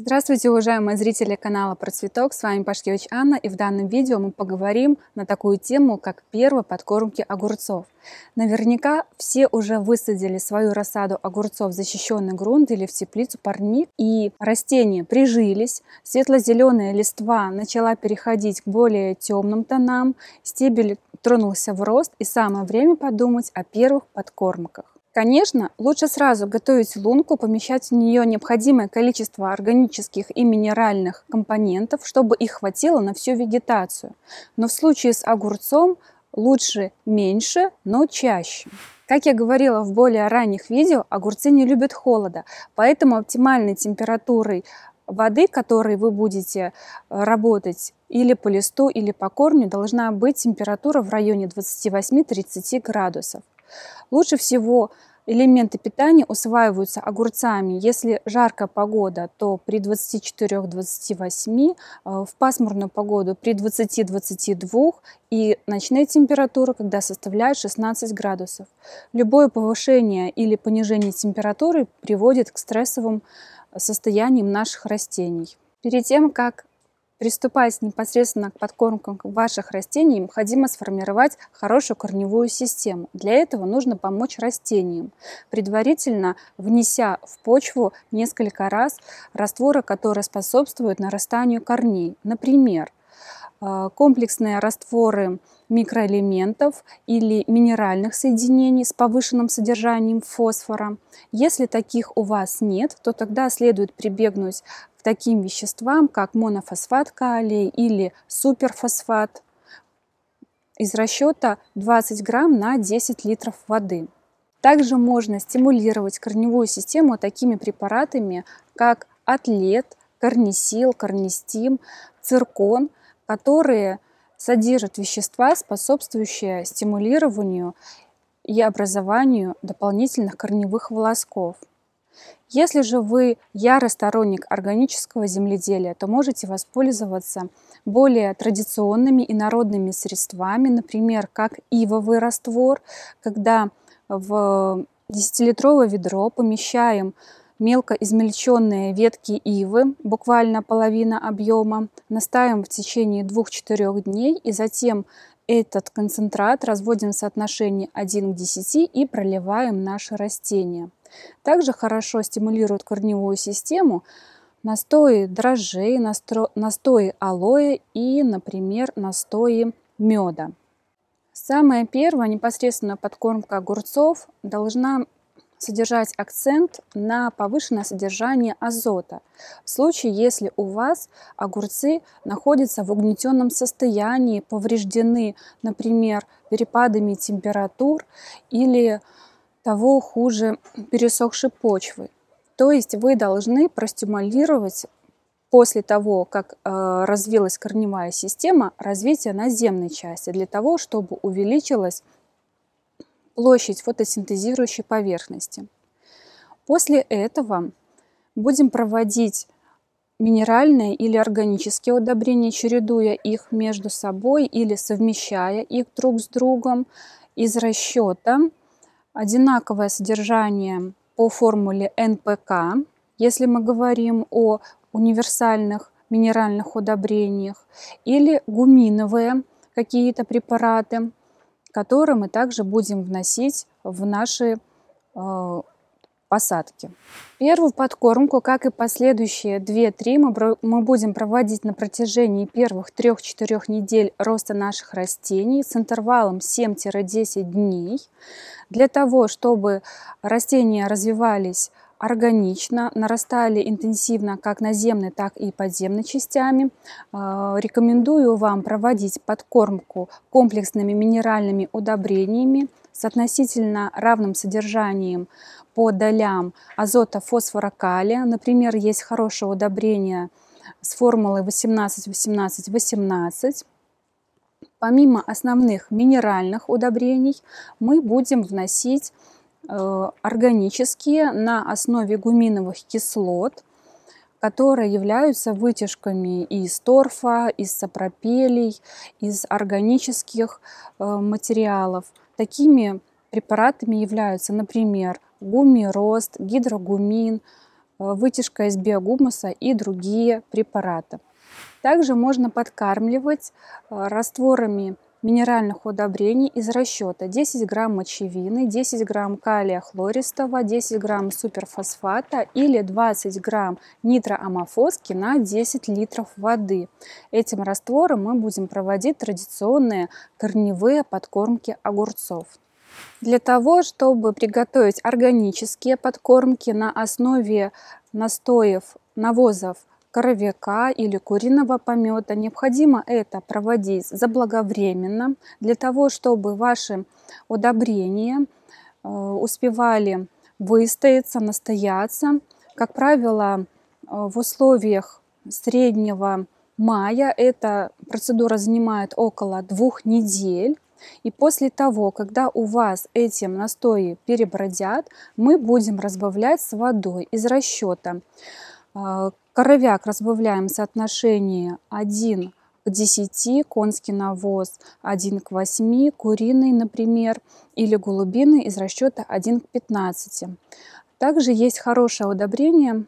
Здравствуйте, уважаемые зрители канала Про Цветок, с вами Пашкевич Анна, и в данном видео мы поговорим на такую тему, как первые подкормки огурцов. Наверняка все уже высадили свою рассаду огурцов в защищенный грунт или в теплицу парник, и растения прижились, светло-зеленая листва начала переходить к более темным тонам, стебель тронулся в рост, и самое время подумать о первых подкормках. Конечно, лучше сразу готовить лунку, помещать в нее необходимое количество органических и минеральных компонентов, чтобы их хватило на всю вегетацию. Но в случае с огурцом лучше меньше, но чаще. Как я говорила в более ранних видео, огурцы не любят холода, поэтому оптимальной температурой воды, которой вы будете э, работать или по листу, или по корню, должна быть температура в районе 28-30 градусов. Лучше всего элементы питания усваиваются огурцами. Если жаркая погода, то при 24-28, э, в пасмурную погоду при 20-22 и ночные температуры, когда составляют 16 градусов. Любое повышение или понижение температуры приводит к стрессовым э, состояниям наших растений. Перед тем, как Приступая непосредственно к подкормкам ваших растений, необходимо сформировать хорошую корневую систему. Для этого нужно помочь растениям, предварительно внеся в почву несколько раз растворы, которые способствуют нарастанию корней. Например, э, комплексные растворы микроэлементов или минеральных соединений с повышенным содержанием фосфора. Если таких у вас нет, то тогда следует прибегнуть таким веществам, как монофосфат калия или суперфосфат из расчета 20 грамм на 10 литров воды. Также можно стимулировать корневую систему такими препаратами, как атлет, корнисил, корнистим, циркон, которые содержат вещества, способствующие стимулированию и образованию дополнительных корневых волосков. Если же вы ярый сторонник органического земледелия, то можете воспользоваться более традиционными и народными средствами, например, как ивовый раствор, когда в 10-литровое ведро помещаем мелко измельченные ветки ивы, буквально половина объема, настаиваем в течение 2-4 дней и затем этот концентрат разводим в соотношении 1 к 10 и проливаем наши растения. Также хорошо стимулируют корневую систему настои дрожжей, настои алоэ и, например, настои меда. Самое первое, непосредственно подкормка огурцов должна содержать акцент на повышенное содержание азота. В случае, если у вас огурцы находятся в угнетенном состоянии, повреждены, например, перепадами температур или того хуже пересохшей почвы. То есть вы должны простимулировать после того, как э, развилась корневая система, развитие наземной части для того, чтобы увеличилась площадь фотосинтезирующей поверхности. После этого будем проводить минеральные или органические удобрения, чередуя их между собой или совмещая их друг с другом из расчета – одинаковое содержание по формуле НПК, если мы говорим о универсальных минеральных удобрениях, или гуминовые какие-то препараты, которые мы также будем вносить в наши э, посадки. Первую подкормку, как и последующие 2-3, мы будем проводить на протяжении первых 3-4 недель роста наших растений с интервалом 7-10 дней, для того, чтобы растения развивались органично, нарастали интенсивно как наземной, так и подземной частями. А, рекомендую вам проводить подкормку комплексными минеральными удобрениями с относительно равным содержанием по долям азота, фосфора, калия. Например, есть хорошее удобрение с формулой 18-18-18. Помимо основных минеральных удобрений мы будем вносить Э, органические на основе гуминовых кислот, которые являются вытяжками из торфа, из сапропелей, из органических э, материалов. Такими препаратами являются, например, гумирост, гидрогумин, э, вытяжка из биогумуса и другие препараты. Также можно подкармливать растворами минеральных удобрений из расчета 10 грамм мочевины, 10 грамм калия хлористого, 10 грамм суперфосфата или 20 грамм нитроамофоски на 10 литров воды. Этим раствором мы будем проводить традиционные корневые подкормки огурцов. Для того, чтобы приготовить органические подкормки на основе настоев навозов коровяка или куриного помета, необходимо это проводить заблаговременно для того, чтобы ваши удобрения э, успевали выстояться, настояться. Как правило, э, в условиях среднего мая эта процедура занимает около двух недель. И после того, когда у вас эти настои перебродят, мы будем разбавлять с водой из расчета а, коровяк разбавляем в соотношении 1 к 10, конский навоз 1 к 8, куриный, например, или голубиный из расчета 1 к 15. Также есть хорошее удобрение,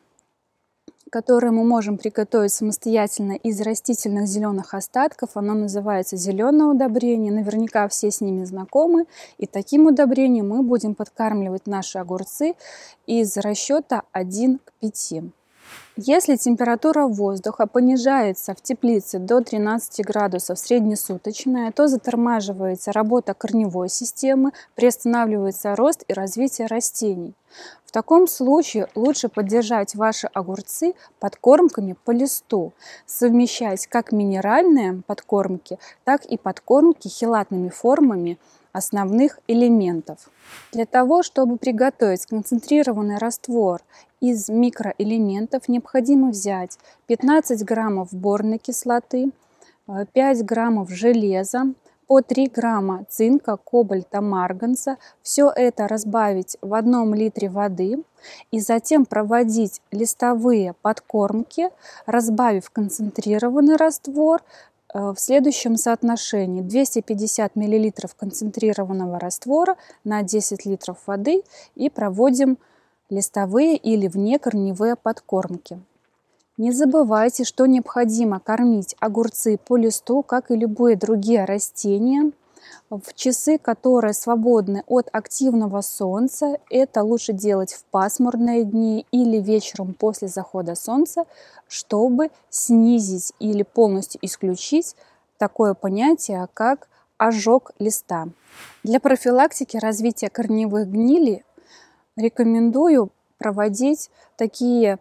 которое мы можем приготовить самостоятельно из растительных зеленых остатков. Оно называется зеленое удобрение. Наверняка все с ними знакомы. И таким удобрением мы будем подкармливать наши огурцы из расчета 1 к 5. Если температура воздуха понижается в теплице до 13 градусов среднесуточная, то затормаживается работа корневой системы, приостанавливается рост и развитие растений. В таком случае лучше поддержать ваши огурцы подкормками по листу, совмещать как минеральные подкормки, так и подкормки хелатными формами основных элементов. Для того, чтобы приготовить концентрированный раствор из микроэлементов необходимо взять 15 граммов борной кислоты, 5 э, граммов железа, по 3 грамма цинка, кобальта, марганца. Все это разбавить в одном литре воды и затем проводить листовые подкормки, разбавив концентрированный раствор э, в следующем соотношении 250 мл концентрированного раствора на 10 литров воды и проводим листовые или внекорневые подкормки. Не забывайте, что необходимо кормить огурцы по листу, как и любые другие растения, в часы, которые свободны от активного солнца. Это лучше делать в пасмурные дни или вечером после захода солнца, чтобы снизить или полностью исключить такое понятие, как ожог листа. Для профилактики развития корневых гнилей рекомендую проводить такие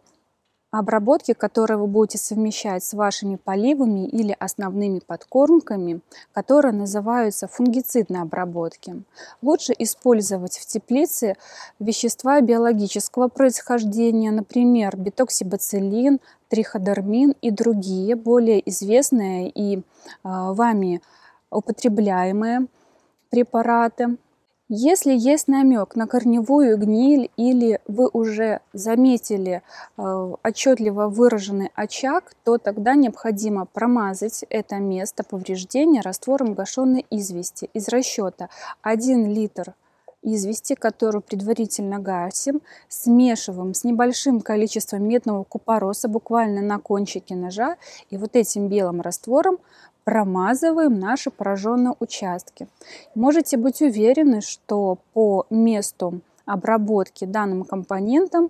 обработки, которые вы будете совмещать с вашими поливами или основными подкормками, которые называются фунгицидные обработки. Лучше использовать в теплице вещества биологического происхождения, например, битоксибацилин, триходермин и другие, более известные и а, вами употребляемые препараты. Если есть намек на корневую гниль или вы уже заметили э, отчетливо выраженный очаг, то тогда необходимо промазать это место повреждения раствором гашеной извести из расчета 1 литр извести, которую предварительно гасим, смешиваем с небольшим количеством медного купороса буквально на кончике ножа и вот этим белым раствором промазываем наши пораженные участки. Можете быть уверены, что по месту обработки данным компонентом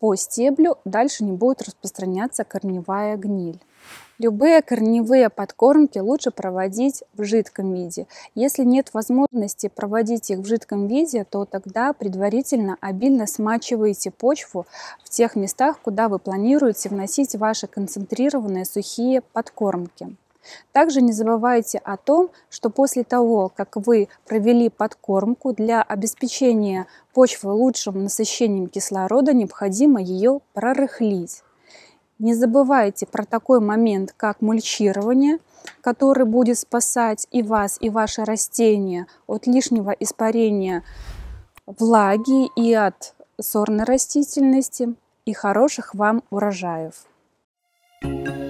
по стеблю дальше не будет распространяться корневая гниль. Любые корневые подкормки лучше проводить в жидком виде. Если нет возможности проводить их в жидком виде, то тогда предварительно обильно смачиваете почву в тех местах, куда вы планируете вносить ваши концентрированные сухие подкормки. Также не забывайте о том, что после того, как вы провели подкормку, для обеспечения почвы лучшим насыщением кислорода необходимо ее прорыхлить. Не забывайте про такой момент, как мульчирование, который будет спасать и вас, и ваши растения от лишнего испарения влаги и от сорной растительности и хороших вам урожаев. Thank you.